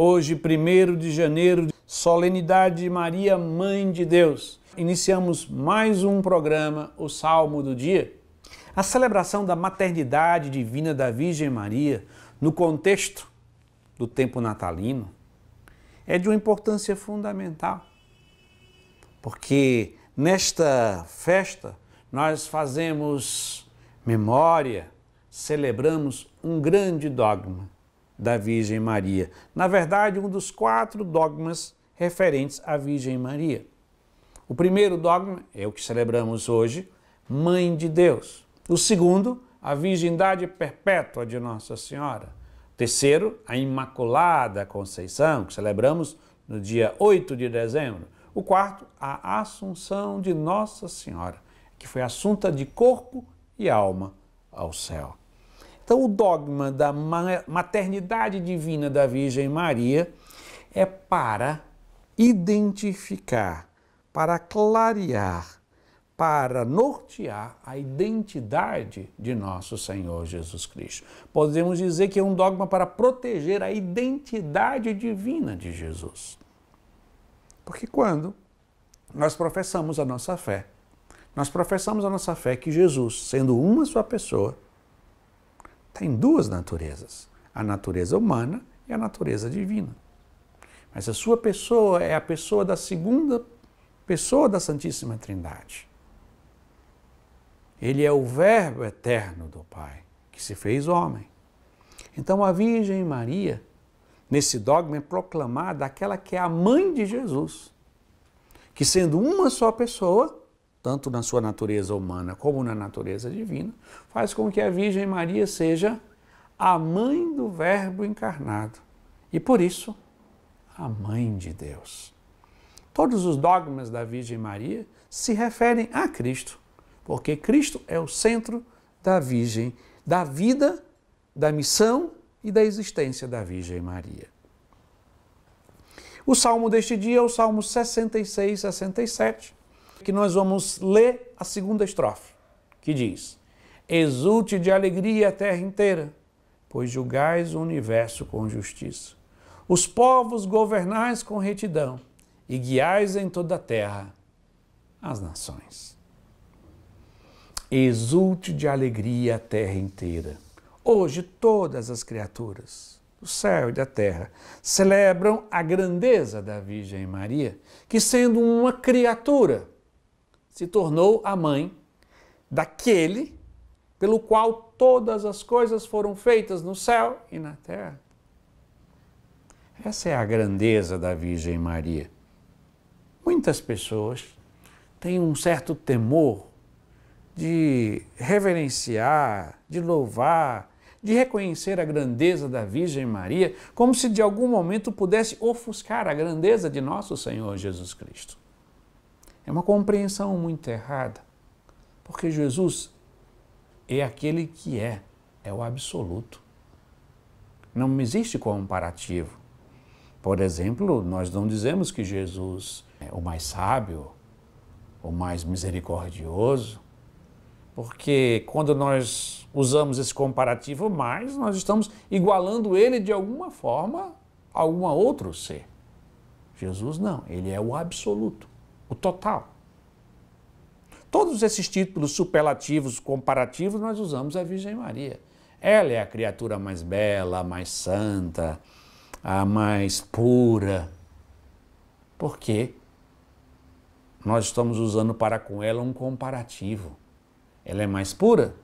Hoje, 1 de janeiro, solenidade de Maria, Mãe de Deus. Iniciamos mais um programa, o Salmo do Dia. A celebração da maternidade divina da Virgem Maria, no contexto do tempo natalino, é de uma importância fundamental. Porque nesta festa nós fazemos memória, celebramos um grande dogma da Virgem Maria. Na verdade, um dos quatro dogmas referentes à Virgem Maria. O primeiro dogma é o que celebramos hoje, Mãe de Deus. O segundo, a virgindade perpétua de Nossa Senhora. O terceiro, a Imaculada Conceição, que celebramos no dia 8 de dezembro. O quarto, a Assunção de Nossa Senhora, que foi assunta de corpo e alma ao céu. Então, o dogma da maternidade divina da Virgem Maria é para identificar, para clarear, para nortear a identidade de nosso Senhor Jesus Cristo. Podemos dizer que é um dogma para proteger a identidade divina de Jesus. Porque quando nós professamos a nossa fé, nós professamos a nossa fé que Jesus, sendo uma só pessoa, Está em duas naturezas: a natureza humana e a natureza divina. Mas a sua pessoa é a pessoa da segunda pessoa da Santíssima Trindade. Ele é o Verbo eterno do Pai, que se fez homem. Então a Virgem Maria, nesse dogma, é proclamada aquela que é a mãe de Jesus, que sendo uma só pessoa, tanto na sua natureza humana como na natureza divina, faz com que a Virgem Maria seja a mãe do Verbo encarnado e, por isso, a mãe de Deus. Todos os dogmas da Virgem Maria se referem a Cristo, porque Cristo é o centro da Virgem, da vida, da missão e da existência da Virgem Maria. O salmo deste dia é o salmo 66, 67, que nós vamos ler a segunda estrofe, que diz: Exulte de alegria a terra inteira, pois julgais o universo com justiça. Os povos governais com retidão e guiais em toda a terra as nações. Exulte de alegria a terra inteira. Hoje todas as criaturas do céu e da terra celebram a grandeza da Virgem Maria, que sendo uma criatura, se tornou a mãe daquele pelo qual todas as coisas foram feitas no céu e na terra. Essa é a grandeza da Virgem Maria. Muitas pessoas têm um certo temor de reverenciar, de louvar, de reconhecer a grandeza da Virgem Maria, como se de algum momento pudesse ofuscar a grandeza de nosso Senhor Jesus Cristo. É uma compreensão muito errada, porque Jesus é aquele que é, é o absoluto. Não existe comparativo. Por exemplo, nós não dizemos que Jesus é o mais sábio, o mais misericordioso, porque quando nós usamos esse comparativo mais, nós estamos igualando ele de alguma forma a algum outro ser. Jesus não, ele é o absoluto o total. Todos esses títulos superlativos, comparativos, nós usamos a Virgem Maria. Ela é a criatura mais bela, a mais santa, a mais pura. por quê nós estamos usando para com ela um comparativo. Ela é mais pura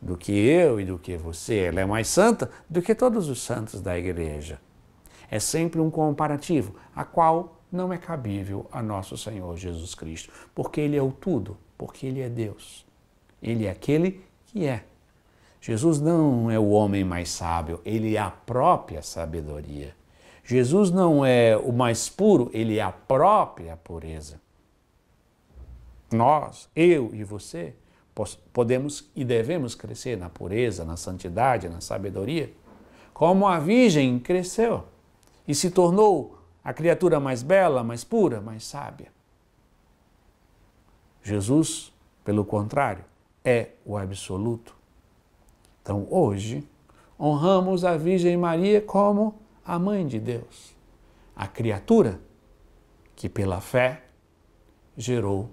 do que eu e do que você. Ela é mais santa do que todos os santos da igreja. É sempre um comparativo, a qual não é cabível a nosso Senhor Jesus Cristo, porque Ele é o tudo, porque Ele é Deus. Ele é aquele que é. Jesus não é o homem mais sábio, ele é a própria sabedoria. Jesus não é o mais puro, ele é a própria pureza. Nós, eu e você, podemos e devemos crescer na pureza, na santidade, na sabedoria, como a Virgem cresceu e se tornou a criatura mais bela, mais pura, mais sábia. Jesus, pelo contrário, é o absoluto. Então, hoje, honramos a Virgem Maria como a mãe de Deus, a criatura que, pela fé, gerou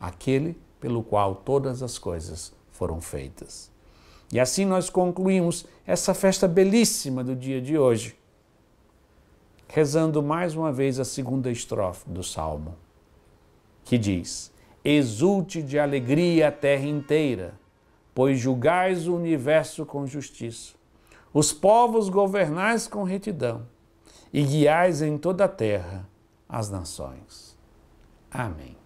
aquele pelo qual todas as coisas foram feitas. E assim nós concluímos essa festa belíssima do dia de hoje rezando mais uma vez a segunda estrofe do salmo, que diz: Exulte de alegria a terra inteira, pois julgais o universo com justiça. Os povos governais com retidão e guiais em toda a terra as nações. Amém.